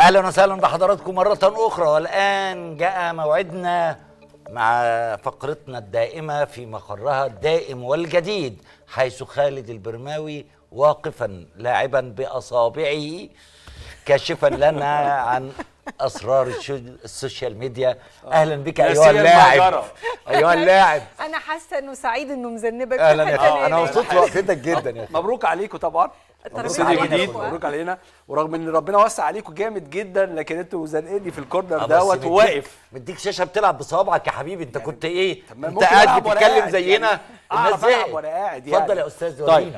اهلا وسهلا بحضراتكم مره اخرى والان جاء موعدنا مع فقرتنا الدائمه في مقرها الدائم والجديد حيث خالد البرماوي واقفا لاعبا باصابعه كاشفا لنا عن اسرار السوشيال ميديا اهلا بك ايها اللاعب ايها اللاعب انا حاسه انه سعيد انه مذنبك اهلا يا انا آه. مبسوط لوقتك جدا يا مبروك عليكم طبعا مبروك جديد مبروك علينا ورغم ان ربنا وسع عليكم جامد جدا لكن انتوا زنقني في الكورنر آه، دوت وواقف مديك شاشه بتلعب بصوابعك يا حبيبي انت يعني كنت ايه انت قاعد بتتكلم زينا يعني. الناس زهقت وانا قاعد يعني اتفضل يا استاذ طيب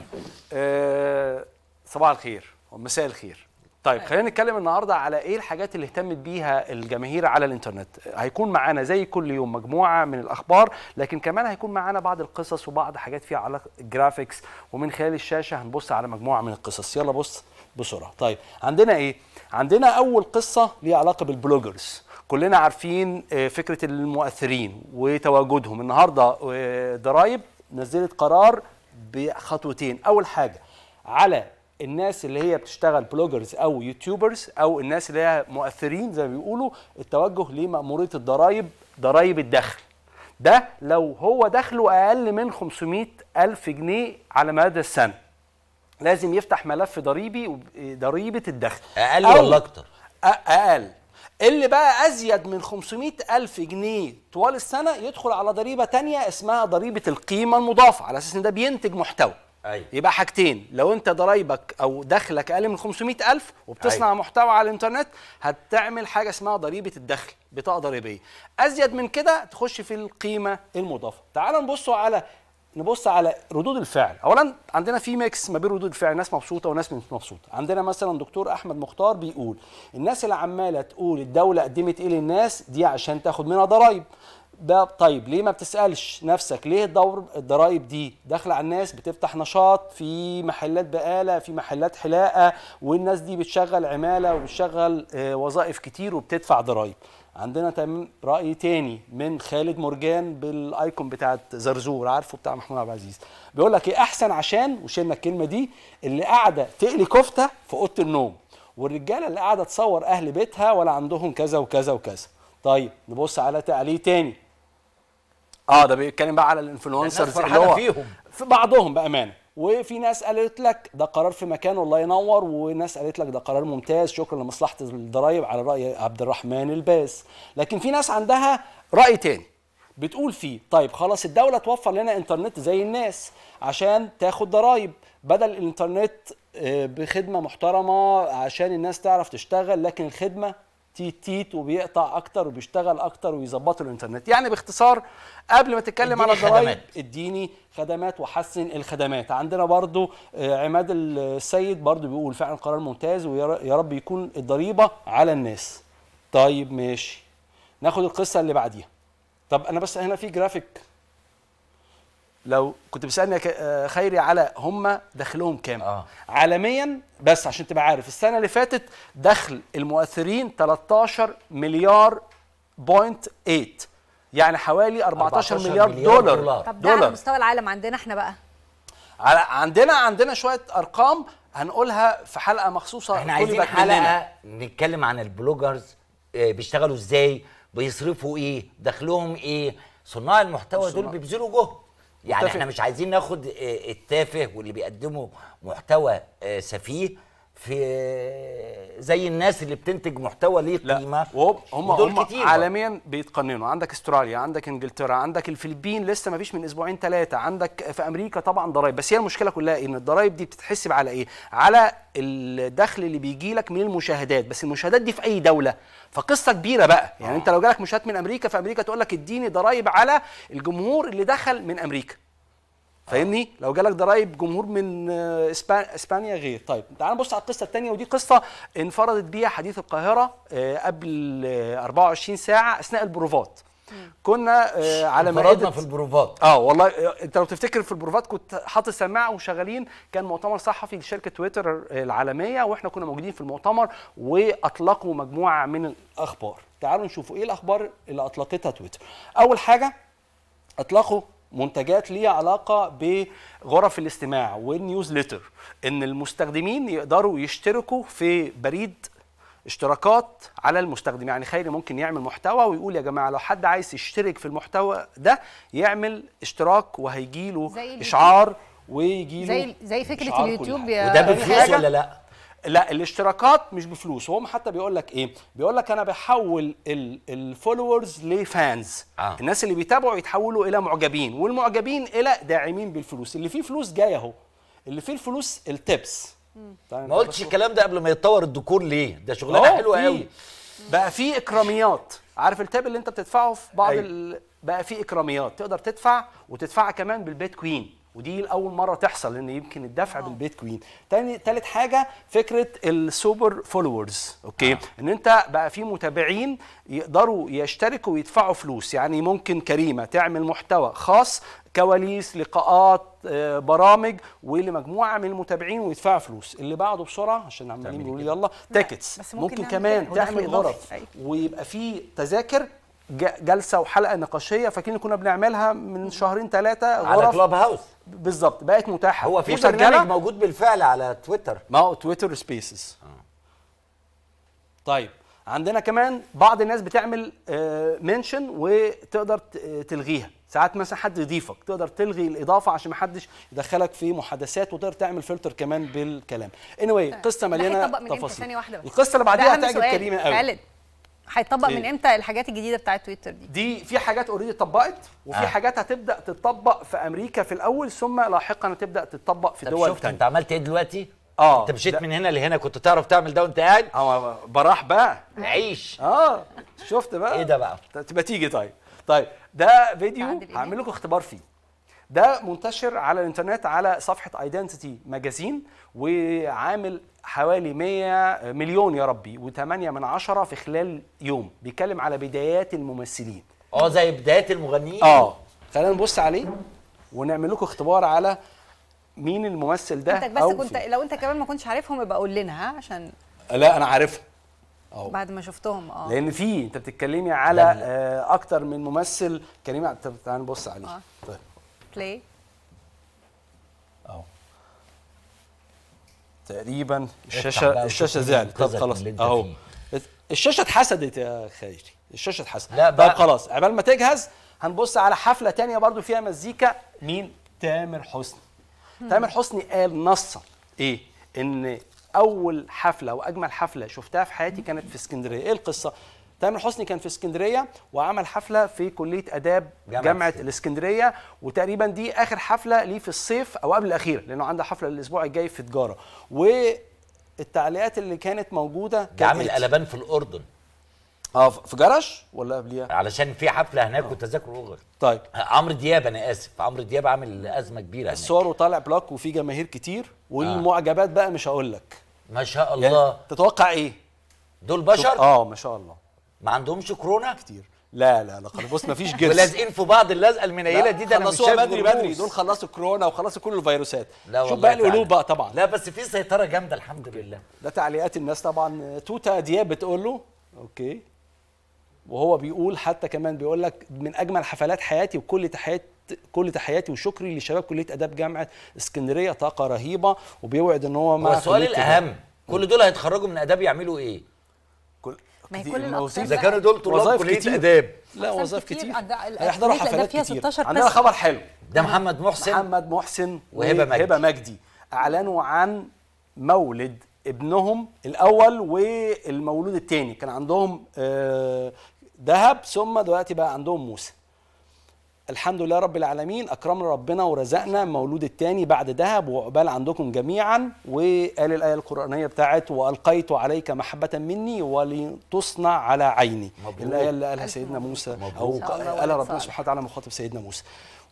آه، صباح الخير ومساء الخير طيب خلينا نتكلم النهارده على ايه الحاجات اللي اهتمت بيها الجماهير على الانترنت هيكون معانا زي كل يوم مجموعه من الاخبار لكن كمان هيكون معانا بعض القصص وبعض حاجات فيها علاقه جرافيكس ومن خلال الشاشه هنبص على مجموعه من القصص يلا بص بسرعه طيب عندنا ايه عندنا اول قصه ليها علاقه بالبلوجرز كلنا عارفين آه، فكره المؤثرين وتواجدهم النهارده آه، ضرايب نزلت قرار بخطوتين اول حاجه على الناس اللي هي بتشتغل بلوجرز او يوتيوبرز او الناس اللي هي مؤثرين زي ما بيقولوا التوجه لمأمورية الضرائب ضرائب الدخل ده لو هو دخله اقل من 500 الف جنيه على مدى السنه لازم يفتح ملف ضريبي ضريبه الدخل اقل ولا اكتر اقل اللي بقى ازيد من 500 الف جنيه طوال السنه يدخل على ضريبه تانية اسمها ضريبه القيمه المضافه على اساس ان ده بينتج محتوى أيوة. يبقى حاجتين لو انت ضرايبك او دخلك اقل من 500000 وبتصنع أيوة. محتوى على الانترنت هتعمل حاجه اسمها ضريبه الدخل بطاقه ضريبيه ازيد من كده تخش في القيمه المضافه تعالوا نبصوا على نبص على ردود الفعل اولا عندنا في ميكس ما بين ردود الفعل ناس مبسوطه وناس مش مبسوطه عندنا مثلا دكتور احمد مختار بيقول الناس اللي عماله تقول الدوله قدمت ايه للناس دي عشان تاخد منها ضرايب ده طيب ليه ما بتسالش نفسك ليه دور الضرايب دي داخله على الناس بتفتح نشاط في محلات بقاله في محلات حلاقه والناس دي بتشغل عماله وبتشغل آه، وظائف كتير وبتدفع ضرايب عندنا راي تاني من خالد مرجان بالايكون بتاعت زرزور عارفه بتاع محمود عبد العزيز بيقول لك ايه احسن عشان وشلنا الكلمه دي اللي قاعده تقلي كفته في اوضه النوم والرجاله اللي قاعده تصور اهل بيتها ولا عندهم كذا وكذا وكذا طيب نبص على تعليق تاني اه ده بيتكلم بقى على الانفلونسرز اللي هو فيهم في بعضهم بامانه وفي ناس قالت لك ده قرار في مكانه الله ينور وناس قالت لك ده قرار ممتاز شكرا لمصلحه الضرايب على راي عبد الرحمن الباس لكن في ناس عندها راي تاني بتقول فيه طيب خلاص الدوله توفر لنا انترنت زي الناس عشان تاخد ضرايب بدل الانترنت آه، بخدمه محترمه عشان الناس تعرف تشتغل لكن الخدمه تيت تيت وبيقطع اكتر وبيشتغل اكتر ويظبطوا الانترنت يعني باختصار قبل ما تتكلم على الضرايب اديني خدمات وحسن الخدمات عندنا برضو آه، عماد السيد برضو بيقول فعلا قرار ممتاز ويا رب يكون الضريبه على الناس طيب ماشي ناخد القصه اللي بعديها طب انا بس هنا في جرافيك لو كنت بتسالني يا آه، خيري على هم دخلهم كام آه. عالميا بس عشان تبقى عارف السنه اللي فاتت دخل المؤثرين 13 مليار بوينت 8 يعني حوالي 14, 14 مليار, مليار دولار, دولار. طب ده دولار. على مستوى العالم عندنا احنا بقى على عندنا عندنا شويه ارقام هنقولها في حلقه مخصوصه احنا عايزين حلقه مننا. نتكلم عن البلوجرز آه، بيشتغلوا ازاي بيصرفوا ايه دخلهم ايه صناع المحتوى دول بيبذلوا جهد يعني احنا مش عايزين ناخد آه، التافه واللي بيقدموا محتوى آه، سفيه في آه، زي الناس اللي بتنتج محتوى ليه قيمه هم هم كتير عالميا بيتقننوا عندك استراليا عندك انجلترا عندك الفلبين لسه ما فيش من اسبوعين ثلاثه عندك في امريكا طبعا ضرائب بس هي المشكله كلها إيه؟ ان الضرائب دي بتتحسب على ايه على الدخل اللي بيجي لك من المشاهدات بس المشاهدات دي في اي دوله فقصه كبيره بقى يعني انت لو جالك مشاهدات من امريكا فامريكا تقول لك اديني ضرائب على الجمهور اللي دخل من امريكا فاهمني لو جالك ضرايب جمهور من آه، اسبانيا غير طيب تعال نبص على القصه الثانيه ودي قصه انفردت بيها حديث القاهره آه، قبل 24 آه، ساعه اثناء البروفات كنا على مائدة في البروفات اه والله انت لو تفتكر في البروفات كنت حاطط سماعه وشغالين كان مؤتمر صحفي لشركه تويتر العالميه واحنا كنا موجودين في المؤتمر واطلقوا مجموعه من الاخبار تعالوا نشوفوا ايه الاخبار اللي اطلقتها تويتر اول حاجه اطلقوا منتجات ليها علاقه بغرف الاستماع والنيوزليتر ان المستخدمين يقدروا يشتركوا في بريد اشتراكات على المستخدم يعني خيري ممكن يعمل محتوى ويقول يا جماعه لو حد عايز يشترك في المحتوى ده يعمل اشتراك وهيجيله اشعار ويجيله زي زي فكره اليوتيوب يا وده بفلوس ولا لا لا الاشتراكات مش بفلوس هو حتى بيقول لك ايه بيقول لك انا بحول الفولورز لفانز آه. الناس اللي بيتابعوا يتحولوا الى معجبين والمعجبين الى داعمين بالفلوس اللي فيه فلوس جايه اهو اللي فيه الفلوس التبس طيب، ما قلتش الكلام ده قبل ما يتطور الدكور ليه ده شغلانه حلوه قوي بقى فيه اكراميات عارف التاب اللي انت بتدفعه في بعض أيوه. ال... بقى فيه اكراميات تقدر تدفع وتدفعها كمان بالبيت كوين ودي لاول مره تحصل ان يمكن الدفع أوه. بالبيتكوين تاني تالت حاجه فكره السوبر فولورز اوكي أوه. ان انت بقى في متابعين يقدروا يشتركوا ويدفعوا فلوس يعني ممكن كريمه تعمل محتوى خاص كواليس لقاءات آه، برامج ولمجموعه من المتابعين ويدفعوا فلوس اللي بعده بسرعه عشان عمالين يقولوا يلا تيكتس ممكن, ممكن كمان تعمل غرف أيوة. ويبقى في تذاكر جلسه وحلقه نقاشيه فاكرين كنا بنعملها من شهرين ثلاثه على كلوب هاوس بالظبط بقت متاحه هو في برنامج موجود بالفعل على تويتر ما هو تويتر سبيسز آه. طيب عندنا كمان بعض الناس بتعمل منشن آه، وتقدر تلغيها ساعات مثلا حد يضيفك تقدر تلغي الاضافه عشان ما حدش يدخلك في محادثات وتقدر تعمل فلتر كمان بالكلام anyway طيب، قصه مليانه تفاصيل القصه اللي بعديها هتعجب كريمه قوي هيطبق من إيه. امتى الحاجات الجديده بتاعت تويتر دي دي في حاجات اوريدي اتطبقت وفي آه. حاجات هتبدا تتطبق في امريكا في الاول ثم لاحقا هتبدا تتطبق في دول شفت انت عملت ايه دلوقتي اه انت مشيت من هنا لهنا كنت تعرف تعمل ده وانت قاعد اه براح بقى عيش اه شفت بقى ايه ده بقى تبقى تيجي طيب طيب ده فيديو هعمل لكم اختبار فيه ده منتشر على الانترنت على صفحه ايدنتيتي ماجازين وعامل حوالي 100 مليون يا ربي و8 من عشرة في خلال يوم بيتكلم على بدايات الممثلين اه زي بدايات المغنيين اه خلينا نبص عليه ونعمل لكم اختبار على مين الممثل ده انت بس أو كنت فيه. لو انت كمان ما كنتش عارفهم يبقى قول لنا ها عشان لا انا عارفهم اه بعد ما شفتهم اه لان في انت بتتكلمي على آه اكتر من ممثل كريم تعال تعالى نبص عليه آه. طيب بلاي اه تقريبا الشاشه الشاشه زعلت طب خلاص اهو الشاشه اتحسدت يا خيري الشاشه اتحسدت لا بقى طب خلاص عبال ما تجهز هنبص على حفله تانية برضو فيها مزيكا مين تامر حسني تامر حسني قال نصا ايه ان اول حفله واجمل حفله شفتها في حياتي كانت في اسكندريه ايه القصه تامر حسني كان في اسكندريه وعمل حفله في كليه اداب جامعه, جامعة الاسكندريه وتقريبا دي اخر حفله ليه في الصيف او قبل الاخيره لانه عنده حفله الاسبوع الجاي في تجاره والتعليقات اللي كانت موجوده كانت عامل قلبان في الاردن اه في جرش ولا قبليها؟ علشان في حفله هناك والتذاكر آه. اوفر طيب عمرو دياب انا اسف عمرو دياب عامل ازمه كبيره هناك الصور وطالع بلاك وفي جماهير كتير والمعجبات بقى مش هقول لك ما شاء الله يعني تتوقع ايه؟ دول بشر؟ اه ما شاء الله ما عندهمش كورونا كتير لا لا لا خلاص بص مفيش جنس ولازقين في بعض اللزقه المنيله دي ده انا مش شايف بدري بدري دول خلصوا الكورونا وخلصوا كل الفيروسات لا شوف بقى القلوب بقى طبعا لا بس في سيطره جامده الحمد لله ده تعليقات الناس طبعا توتا دياب بتقول له اوكي وهو بيقول حتى كمان بيقول لك من اجمل حفلات حياتي وكل تحيات كل تحياتي وشكري لشباب كليه اداب جامعه اسكندريه طاقه رهيبه وبيوعد ان هو مع السؤال الاهم كل دول هيتخرجوا من اداب يعملوا ايه؟ ما هي كل الاقسام اذا كانوا دول طلاب كليه اداب لا وظائف كتير هيحضروا حفلات كتير عندنا خبر حلو ده محمد محسن محمد محسن وهبه مجدي هبه مجدي اعلنوا عن مولد ابنهم الاول والمولود الثاني كان عندهم آه، ذهب ثم دلوقتي بقى عندهم موسى الحمد لله رب العالمين اكرمنا ربنا ورزقنا المولود الثاني بعد دهب وعقبال عندكم جميعا وقال الايه القرانيه بتاعت والقيت عليك محبه مني ولتصنع على عيني مبروك. الايه اللي قالها سيدنا موسى مبروك. او قالها ربنا سبحانه وتعالى مخاطب سيدنا موسى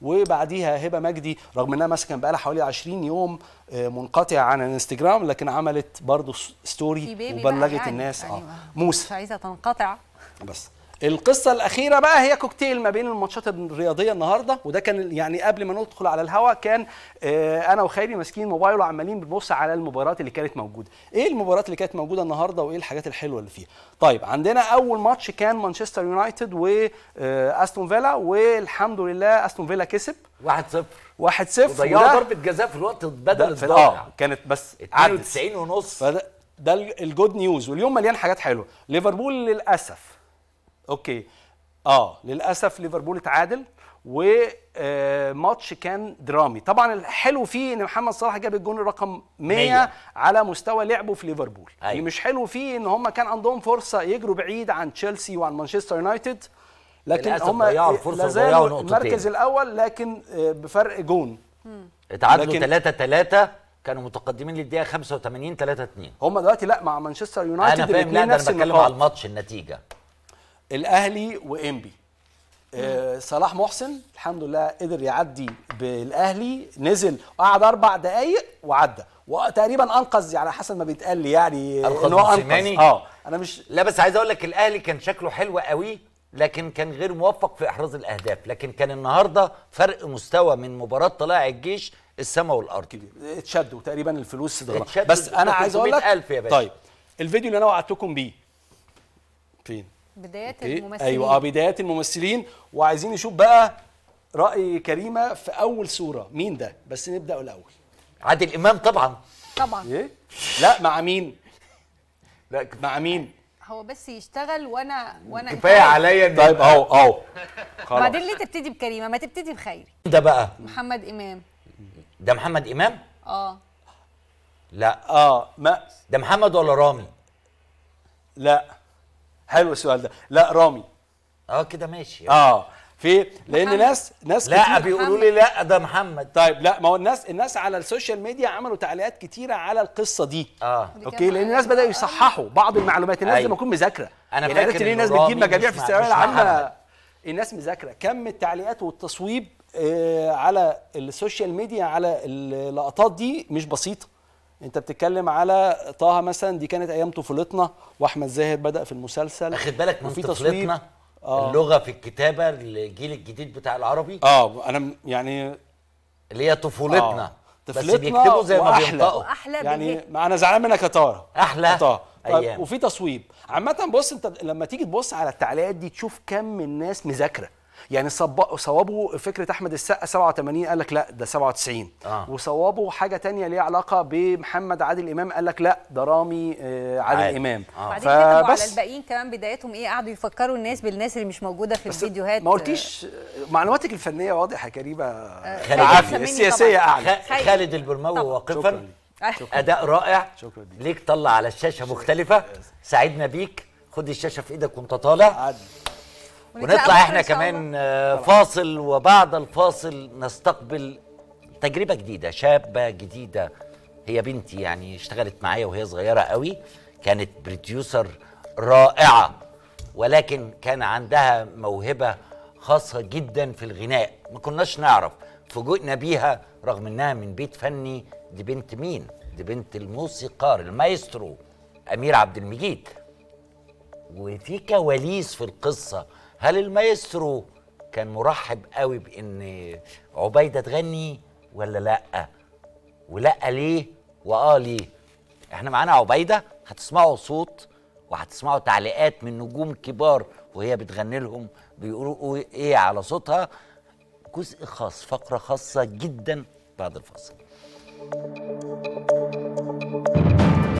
وبعديها هبه مجدي رغم انها ماسكه بقى لها حوالي 20 يوم آه، منقطعه عن الانستجرام لكن عملت برضه ستوري وبلغت يعني. الناس يعني اه أيوة. موسى مش عايزه تنقطع بس القصه الاخيره بقى هي كوكتيل ما بين الماتشات الرياضيه النهارده وده كان يعني قبل ما ندخل على الهوا كان آه، انا وخالي ماسكين موبايل وعمالين بنبص على المباريات اللي كانت موجوده ايه المباريات اللي كانت موجوده النهارده وايه الحاجات الحلوه اللي فيها طيب عندنا اول ماتش كان مانشستر يونايتد واستون آه، فيلا والحمد لله استون فيلا كسب 1-0 1-0 وضيع ضربه جزاء في الوقت بدل الضائع اه كانت بس 92 ونص ده الجود نيوز واليوم مليان حاجات حلوه ليفربول للاسف اوكي اه للاسف ليفربول اتعادل وماتش آه، كان درامي طبعا الحلو فيه ان محمد صلاح جاب الجون رقم 100, 100. على مستوى لعبه في ليفربول أيوة. اللي مش حلو فيه ان هم كان عندهم فرصه يجروا بعيد عن تشيلسي وعن مانشستر يونايتد لكن هم لازالوا المركز الاول لكن آه، بفرق جون اتعادلوا 3 3 كانوا متقدمين للدقيقه 85 3 2 هم دلوقتي لا مع مانشستر يونايتد انا فاهم لا انا بتكلم على الماتش النتيجه الاهلي وانبي آه صلاح محسن الحمد لله قدر يعدي بالاهلي نزل قعد اربع دقائق وعدى وتقريبا انقذ يعني حسب ما بيتقال لي يعني انقذ اه انا مش لا بس عايز اقول لك الاهلي كان شكله حلو قوي لكن كان غير موفق في احراز الاهداف لكن كان النهارده فرق مستوى من مباراه طلائع الجيش السماء والارض كبير اتشدوا تقريبا الفلوس اتغلط بس انا عايز اقول لك طيب الفيديو اللي انا وعدتكم بيه فين بدايات أوكي. الممثلين ايوه اه بدايات الممثلين وعايزين نشوف بقى راي كريمه في اول صوره مين ده بس نبدا الاول عادل امام طبعا طبعا ايه لا مع مين لا مع مين هو بس يشتغل وانا وانا كفايه عليا طيب اهو اهو خلاص بعدين ليه تبتدي بكريمه ما تبتدي بخيري ده بقى محمد امام ده محمد امام اه لا اه ما ده محمد ولا رامي لا حلو السؤال ده لا رامي اه كده ماشي اه في لان محمد. ناس ناس لا بيقولوا لي لا ده محمد طيب لا ما هو الناس الناس على السوشيال ميديا عملوا تعليقات كتيره على القصه دي اه اوكي لان الناس بداوا آه. يصححوا بعض المعلومات الناس لما أيوه. تكون مذاكره انا يعني فاكر ليه الناس بتجيب مجاميع في الثانويه العامه الناس مذاكره كم التعليقات والتصويب آه، على السوشيال ميديا على اللقطات دي مش بسيطه انت بتتكلم على طه مثلا دي كانت ايام طفولتنا واحمد زاهر بدا في المسلسل اخد بالك من طفولتنا آه. اللغه في الكتابه الجيل الجديد بتاع العربي اه انا يعني اللي هي طفولتنا آه. طفولتنا بس بيكتبوا زي ما بينطقوا احلى يعني انا زعلان منك يا طاره احلى طه طيب، أيام. وفي تصويب عامه بص انت لما تيجي تبص على التعليقات دي تشوف كم الناس مذاكره يعني صوابه فكره احمد السقا 87 قال لك لا ده 97 آه. وصوابه حاجه تانية ليها علاقه بمحمد عادل امام قال لك لا ده رامي آه، عادل عادل امام آه. بعدين فبس على الباقيين كمان بدايتهم ايه قعدوا يفكروا الناس بالناس اللي مش موجوده في الفيديوهات ما قلتيش آه، معلوماتك الفنيه واضحه يا كريمه آه. آه، السياسيه اعلى خالد البرموي واقفا اداء رائع شكرا ليك طلع على الشاشه مختلفه سعدنا بيك خد الشاشه في ايدك وانت طالع عادي. ونطلع احنا كمان آه، فاصل وبعد الفاصل نستقبل تجربه جديده شابه جديده هي بنتي يعني اشتغلت معايا وهي صغيره قوي كانت بروديوسر رائعه ولكن كان عندها موهبه خاصه جدا في الغناء ما كناش نعرف فوجئنا بيها رغم انها من بيت فني دي بنت مين دي بنت الموسيقار المايسترو امير عبد المجيد وفي كواليس في القصه هل المايسترو كان مرحب قوي بان عبيده تغني ولا لا ولا ليه واه ليه احنا معانا عبيده هتسمعوا صوت وهتسمعوا تعليقات من نجوم كبار وهي بتغني لهم بيقولوا ايه على صوتها جزء خاص فقره خاصه جدا بعد الفاصل